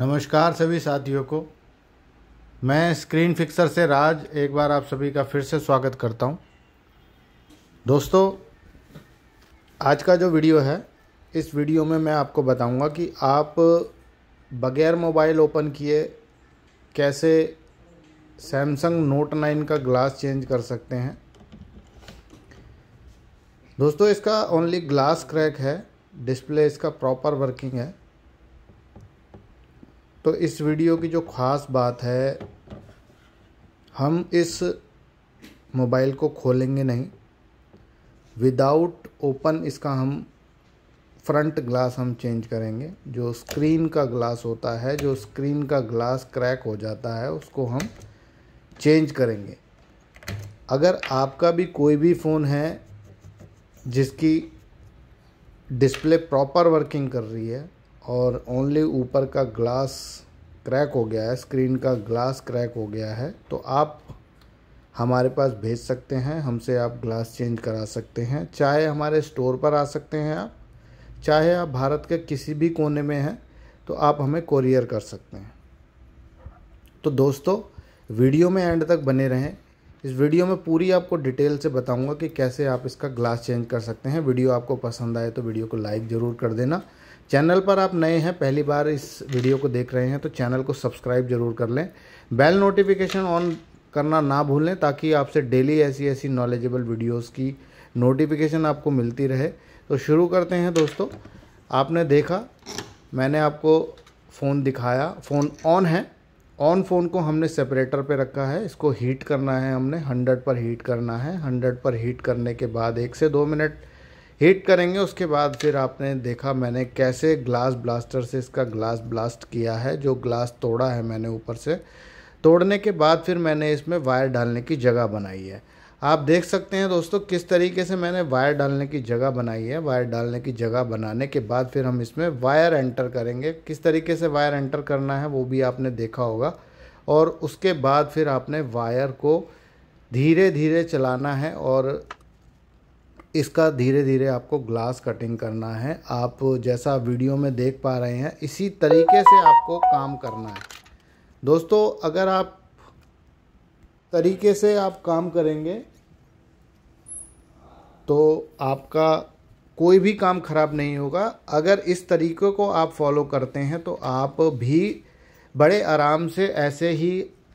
नमस्कार सभी साथियों को मैं स्क्रीन फिक्सर से राज एक बार आप सभी का फिर से स्वागत करता हूं। दोस्तों आज का जो वीडियो है इस वीडियो में मैं आपको बताऊंगा कि आप बगैर मोबाइल ओपन किए कैसे सैमसंग नोट नाइन का ग्लास चेंज कर सकते हैं दोस्तों इसका ओनली ग्लास क्रैक है डिस्प्ले इसका प्रॉपर वर्किंग है तो इस वीडियो की जो ख़ास बात है हम इस मोबाइल को खोलेंगे नहीं विदाउट ओपन इसका हम फ्रंट ग्लास हम चेंज करेंगे जो स्क्रीन का ग्लास होता है जो स्क्रीन का ग्लास क्रैक हो जाता है उसको हम चेंज करेंगे अगर आपका भी कोई भी फ़ोन है जिसकी डिस्प्ले प्रॉपर वर्किंग कर रही है और ओनली ऊपर का ग्लास क्रैक हो गया है स्क्रीन का ग्लास क्रैक हो गया है तो आप हमारे पास भेज सकते हैं हमसे आप ग्लास चेंज करा सकते हैं चाहे हमारे स्टोर पर आ सकते हैं आप चाहे आप भारत के किसी भी कोने में हैं तो आप हमें कोरियर कर सकते हैं तो दोस्तों वीडियो में एंड तक बने रहें इस वीडियो में पूरी आपको डिटेल से बताऊंगा कि कैसे आप इसका ग्लास चेंज कर सकते हैं वीडियो आपको पसंद आए तो वीडियो को लाइक ज़रूर कर देना चैनल पर आप नए हैं पहली बार इस वीडियो को देख रहे हैं तो चैनल को सब्सक्राइब जरूर कर लें बेल नोटिफिकेशन ऑन करना ना भूलें ताकि आपसे डेली ऐसी ऐसी नॉलेजेबल वीडियोस की नोटिफिकेशन आपको मिलती रहे तो शुरू करते हैं दोस्तों आपने देखा मैंने आपको फ़ोन दिखाया फ़ोन ऑन है ऑन फ़ोन को हमने सेपरेटर पे रखा है इसको हीट करना है हमने 100 पर हीट करना है 100 पर हीट करने के बाद एक से दो मिनट हीट करेंगे उसके बाद फिर आपने देखा मैंने कैसे ग्लास ब्लास्टर से इसका ग्लास ब्लास्ट किया है जो ग्लास तोड़ा है मैंने ऊपर से तोड़ने के बाद फिर मैंने इसमें वायर डालने की जगह बनाई है आप देख सकते हैं दोस्तों किस तरीके से मैंने वायर डालने की जगह बनाई है वायर डालने की जगह बनाने के बाद फिर हम इसमें वायर एंटर करेंगे किस तरीके से वायर एंटर करना है वो भी आपने देखा होगा और उसके बाद फिर आपने वायर को धीरे धीरे चलाना है और इसका धीरे धीरे आपको ग्लास कटिंग करना है आप जैसा वीडियो में देख पा रहे हैं इसी तरीके से आपको काम करना है दोस्तों अगर आप तरीके से आप काम करेंगे तो आपका कोई भी काम ख़राब नहीं होगा अगर इस तरीके को आप फॉलो करते हैं तो आप भी बड़े आराम से ऐसे ही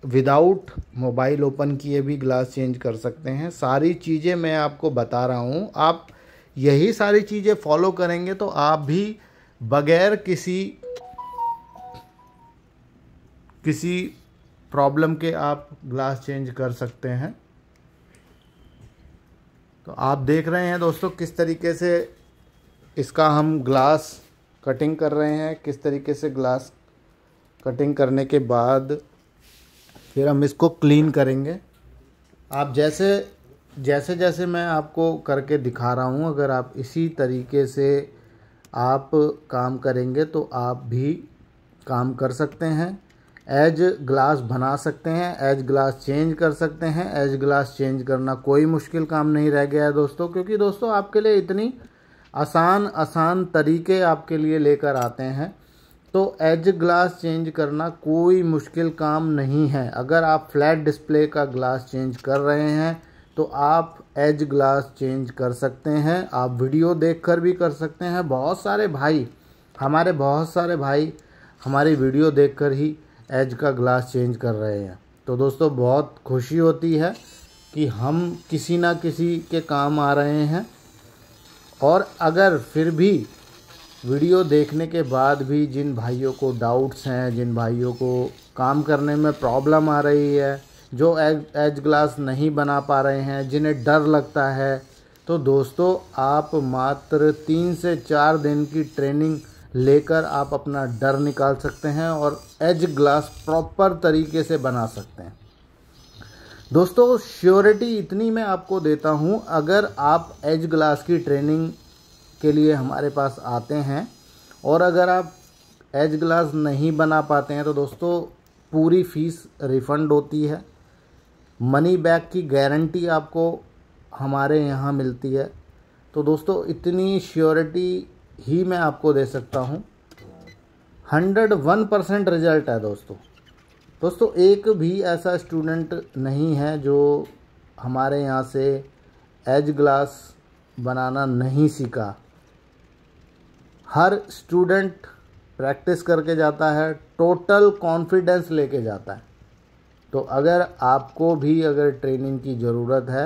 विदाउट मोबाइल ओपन किए भी ग्लास चेंज कर सकते हैं सारी चीज़ें मैं आपको बता रहा हूँ आप यही सारी चीज़ें फॉलो करेंगे तो आप भी बगैर किसी किसी प्रॉब्लम के आप ग्लास चेंज कर सकते हैं तो आप देख रहे हैं दोस्तों किस तरीके से इसका हम ग्लास कटिंग कर रहे हैं किस तरीके से ग्लास कटिंग करने के बाद फिर हम इसको क्लीन करेंगे आप जैसे जैसे जैसे मैं आपको करके दिखा रहा हूँ अगर आप इसी तरीके से आप काम करेंगे तो आप भी काम कर सकते हैं एज ग्लास बना सकते हैं एज ग्लास चेंज कर सकते हैं एज ग्लास चेंज करना कोई मुश्किल काम नहीं रह गया है दोस्तों क्योंकि दोस्तों आपके लिए इतनी आसान आसान तरीके आपके लिए लेकर आते हैं तो एज ग्लास चेंज करना कोई मुश्किल काम नहीं है अगर आप फ्लैट डिस्प्ले का ग्लास चेंज कर रहे हैं तो आप एज ग्लास चेंज कर सकते हैं आप वीडियो देखकर भी कर सकते हैं बहुत सारे भाई हमारे बहुत सारे भाई हमारी वीडियो देखकर ही एज का ग्लास चेंज कर रहे हैं तो दोस्तों बहुत खुशी होती है कि हम किसी ना किसी के काम आ रहे हैं और अगर फिर भी वीडियो देखने के बाद भी जिन भाइयों को डाउट्स हैं जिन भाइयों को काम करने में प्रॉब्लम आ रही है जो एज ग्लास नहीं बना पा रहे हैं जिन्हें डर लगता है तो दोस्तों आप मात्र तीन से चार दिन की ट्रेनिंग लेकर आप अपना डर निकाल सकते हैं और एज ग्लास प्रॉपर तरीके से बना सकते हैं दोस्तों श्योरिटी इतनी मैं आपको देता हूं अगर आप एज ग्लास की ट्रेनिंग के लिए हमारे पास आते हैं और अगर आप एज ग्लास नहीं बना पाते हैं तो दोस्तों पूरी फीस रिफ़ंड होती है मनी बैक की गारंटी आपको हमारे यहाँ मिलती है तो दोस्तों इतनी श्योरिटी ही मैं आपको दे सकता हूँ हंड्रेड वन परसेंट रिजल्ट है दोस्तों दोस्तों एक भी ऐसा स्टूडेंट नहीं है जो हमारे यहाँ से एज ग्लास बनाना नहीं सीखा हर स्टूडेंट प्रैक्टिस करके जाता है टोटल कॉन्फिडेंस लेके जाता है तो अगर आपको भी अगर ट्रेनिंग की ज़रूरत है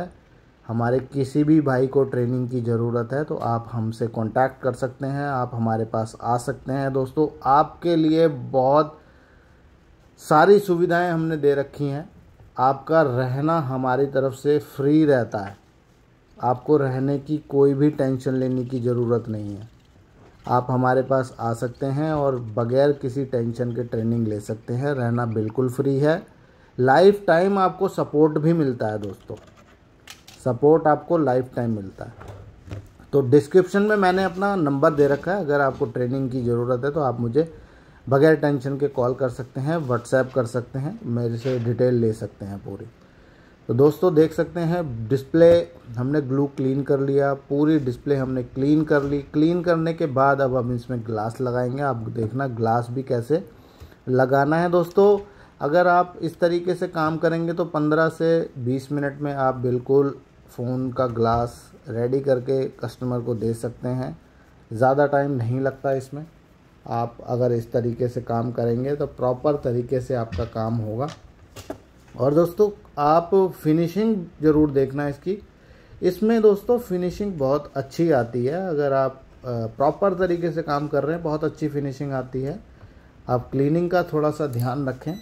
हमारे किसी भी भाई को ट्रेनिंग की ज़रूरत है तो आप हमसे कांटेक्ट कर सकते हैं आप हमारे पास आ सकते हैं दोस्तों आपके लिए बहुत सारी सुविधाएं हमने दे रखी हैं आपका रहना हमारी तरफ से फ्री रहता है आपको रहने की कोई भी टेंशन लेने की ज़रूरत नहीं है आप हमारे पास आ सकते हैं और बगैर किसी टेंशन के ट्रेनिंग ले सकते हैं रहना बिल्कुल फ्री है लाइफ टाइम आपको सपोर्ट भी मिलता है दोस्तों सपोर्ट आपको लाइफ टाइम मिलता है तो डिस्क्रिप्शन में मैंने अपना नंबर दे रखा है अगर आपको ट्रेनिंग की ज़रूरत है तो आप मुझे बगैर टेंशन के कॉल कर सकते हैं व्हाट्सएप कर सकते हैं मेरे से डिटेल ले सकते हैं पूरी तो दोस्तों देख सकते हैं डिस्प्ले हमने ग्लू क्लीन कर लिया पूरी डिस्प्ले हमने क्लीन कर ली क्लीन करने के बाद अब हम इसमें ग्लास लगाएंगे आप देखना ग्लास भी कैसे लगाना है दोस्तों अगर आप इस तरीके से काम करेंगे तो 15 से 20 मिनट में आप बिल्कुल फ़ोन का ग्लास रेडी करके कस्टमर को दे सकते हैं ज़्यादा टाइम नहीं लगता इसमें आप अगर इस तरीके से काम करेंगे तो प्रॉपर तरीके से आपका काम होगा और दोस्तों आप फिनिशिंग ज़रूर देखना इसकी इसमें दोस्तों फिनिशिंग बहुत अच्छी आती है अगर आप प्रॉपर तरीके से काम कर रहे हैं बहुत अच्छी फिनिशिंग आती है आप क्लीनिंग का थोड़ा सा ध्यान रखें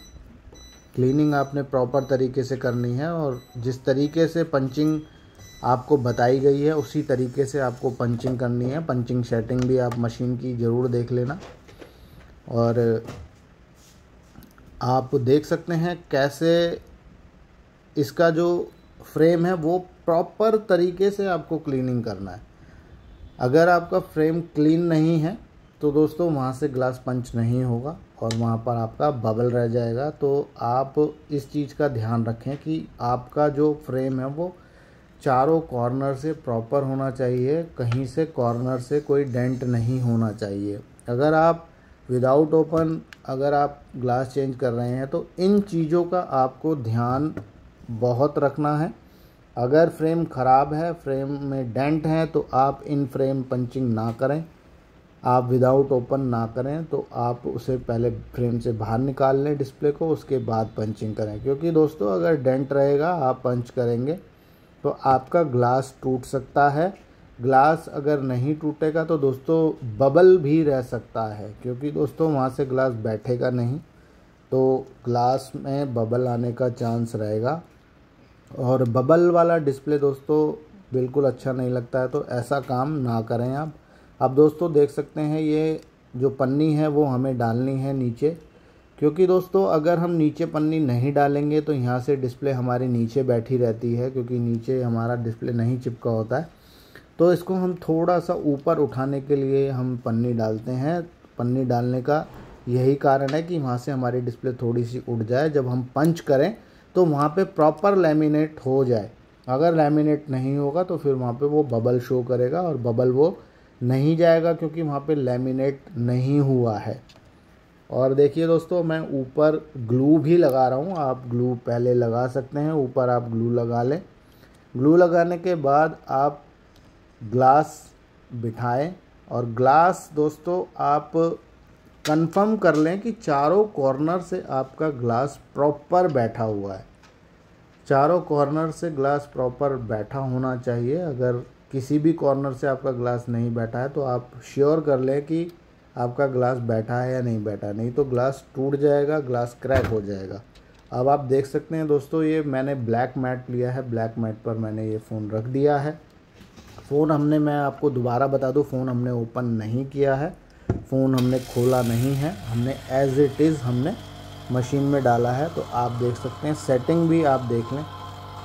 क्लीनिंग आपने प्रॉपर तरीके से करनी है और जिस तरीके से पंचिंग आपको बताई गई है उसी तरीके से आपको पंचिंग करनी है पंचिंग सेटिंग भी आप मशीन की ज़रूर देख लेना और आप देख सकते हैं कैसे इसका जो फ्रेम है वो प्रॉपर तरीके से आपको क्लीनिंग करना है अगर आपका फ्रेम क्लीन नहीं है तो दोस्तों वहाँ से ग्लास पंच नहीं होगा और वहाँ पर आपका बबल रह जाएगा तो आप इस चीज़ का ध्यान रखें कि आपका जो फ्रेम है वो चारों कॉर्नर से प्रॉपर होना चाहिए कहीं से कॉर्नर से कोई डेंट नहीं होना चाहिए अगर आप विदाउट ओपन अगर आप ग्लास चेंज कर रहे हैं तो इन चीज़ों का आपको ध्यान बहुत रखना है अगर फ्रेम ख़राब है फ्रेम में डेंट है तो आप इन फ्रेम पंचिंग ना करें आप विदाउट ओपन ना करें तो आप उसे पहले फ्रेम से बाहर निकाल लें डिस्प्ले को उसके बाद पंचिंग करें क्योंकि दोस्तों अगर डेंट रहेगा आप पंच करेंगे तो आपका ग्लास टूट सकता है ग्लास अगर नहीं टूटेगा तो दोस्तों बबल भी रह सकता है क्योंकि दोस्तों वहाँ से ग्लास बैठेगा नहीं तो ग्लास में बबल आने का चांस रहेगा और बबल वाला डिस्प्ले दोस्तों बिल्कुल अच्छा नहीं लगता है तो ऐसा काम ना करें आप अब दोस्तों देख सकते हैं ये जो पन्नी है वो हमें डालनी है नीचे क्योंकि दोस्तों अगर हम नीचे पन्नी नहीं डालेंगे तो यहाँ से डिस्प्ले हमारी नीचे बैठी रहती है क्योंकि नीचे हमारा डिस्प्ले नहीं चिपका होता है तो इसको हम थोड़ा सा ऊपर उठाने के लिए हम पन्नी डालते हैं पन्नी डालने का यही कारण है कि वहाँ से हमारी डिस्प्ले थोड़ी सी उड़ जाए जब हम पंच करें तो वहाँ पे प्रॉपर लैमिनेट हो जाए अगर लैमिनेट नहीं होगा तो फिर वहाँ पे वो बबल शो करेगा और बबल वो नहीं जाएगा क्योंकि वहाँ पे लैमिनेट नहीं हुआ है और देखिए दोस्तों मैं ऊपर ग्लू भी लगा रहा हूँ आप ग्लू पहले लगा सकते हैं ऊपर आप ग्लू लगा लें ग्लू लगाने के बाद आप ग्लास बिठाएं और ग्लास दोस्तों आप कंफर्म कर लें कि चारों कॉर्नर से आपका ग्लास प्रॉपर बैठा हुआ है चारों कॉर्नर से ग्लास प्रॉपर बैठा होना चाहिए अगर किसी भी कॉर्नर से आपका ग्लास नहीं बैठा है तो आप श्योर कर लें कि आपका ग्लास बैठा है या नहीं बैठा नहीं तो ग्लास टूट जाएगा ग्लास क्रैक हो जाएगा अब आप देख सकते हैं दोस्तों ये मैंने ब्लैक मैट लिया है ब्लैक मैट पर मैंने ये फ़ोन रख दिया है फ़ोन हमने मैं आपको दोबारा बता दूँ फ़ोन हमने ओपन नहीं किया है फ़ोन हमने खोला नहीं है हमने एज़ इट इज़ हमने मशीन में डाला है तो आप देख सकते हैं सेटिंग भी आप देख लें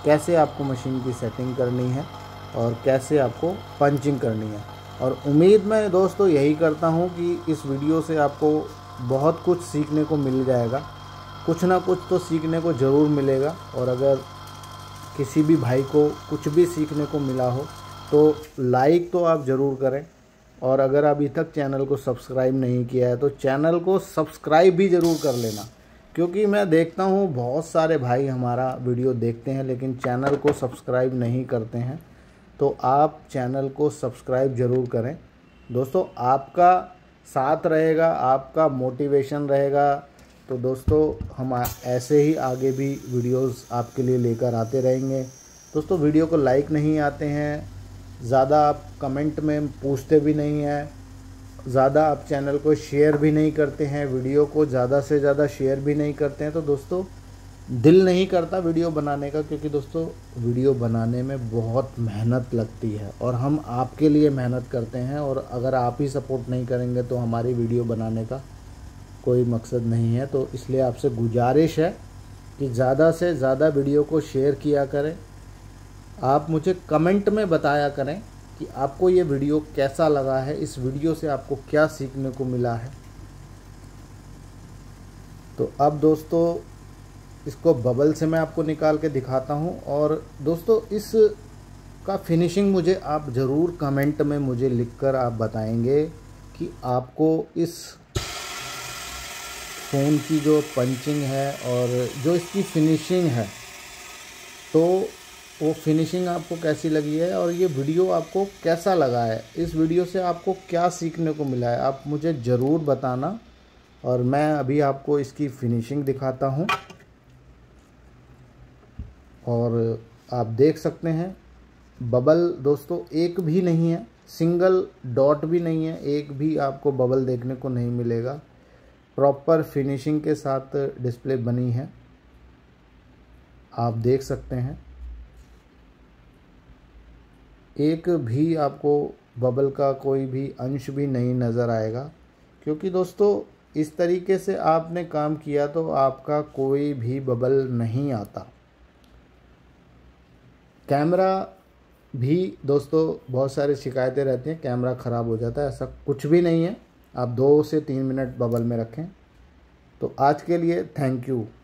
कैसे आपको मशीन की सेटिंग करनी है और कैसे आपको पंचिंग करनी है और उम्मीद मैं दोस्तों यही करता हूँ कि इस वीडियो से आपको बहुत कुछ सीखने को मिल जाएगा कुछ ना कुछ तो सीखने को ज़रूर मिलेगा और अगर किसी भी भाई को कुछ भी सीखने को मिला हो तो लाइक तो आप ज़रूर करें और अगर अभी तक चैनल को सब्सक्राइब नहीं किया है तो चैनल को सब्सक्राइब भी ज़रूर कर लेना क्योंकि मैं देखता हूँ बहुत सारे भाई हमारा वीडियो देखते हैं लेकिन चैनल को सब्सक्राइब नहीं करते हैं तो आप चैनल को सब्सक्राइब ज़रूर करें दोस्तों आपका साथ रहेगा आपका मोटिवेशन रहेगा तो दोस्तों हम ऐसे ही आगे भी वीडियोस आपके लिए लेकर आते रहेंगे दोस्तों वीडियो को लाइक नहीं आते हैं ज़्यादा आप कमेंट में पूछते भी नहीं हैं ज़्यादा आप चैनल को शेयर भी नहीं करते हैं वीडियो को ज़्यादा से ज़्यादा शेयर भी नहीं करते हैं तो दोस्तों दिल नहीं करता वीडियो बनाने का क्योंकि दोस्तों वीडियो बनाने में बहुत मेहनत लगती है और हम आपके लिए मेहनत करते हैं और अगर आप ही सपोर्ट नहीं करेंगे तो हमारी वीडियो बनाने का कोई मकसद नहीं है तो इसलिए आपसे गुजारिश है कि ज़्यादा से ज़्यादा वीडियो को शेयर किया करें आप मुझे कमेंट में बताया करें कि आपको ये वीडियो कैसा लगा है इस वीडियो से आपको क्या सीखने को मिला है तो अब दोस्तों इसको बबल से मैं आपको निकाल के दिखाता हूँ और दोस्तों इस का फिनिशिंग मुझे आप ज़रूर कमेंट में मुझे लिखकर आप बताएंगे कि आपको इस फ़ोन की जो पंचिंग है और जो इसकी फिनिशिंग है तो वो फिनिशिंग आपको कैसी लगी है और ये वीडियो आपको कैसा लगा है इस वीडियो से आपको क्या सीखने को मिला है आप मुझे ज़रूर बताना और मैं अभी आपको इसकी फिनिशिंग दिखाता हूँ और आप देख सकते हैं बबल दोस्तों एक भी नहीं है सिंगल डॉट भी नहीं है एक भी आपको बबल देखने को नहीं मिलेगा प्रॉपर फिनिशिंग के साथ डिस्प्ले बनी है आप देख सकते हैं एक भी आपको बबल का कोई भी अंश भी नहीं नज़र आएगा क्योंकि दोस्तों इस तरीके से आपने काम किया तो आपका कोई भी बबल नहीं आता कैमरा भी दोस्तों बहुत सारी शिकायतें रहती हैं कैमरा ख़राब हो जाता है ऐसा कुछ भी नहीं है आप दो से तीन मिनट बबल में रखें तो आज के लिए थैंक यू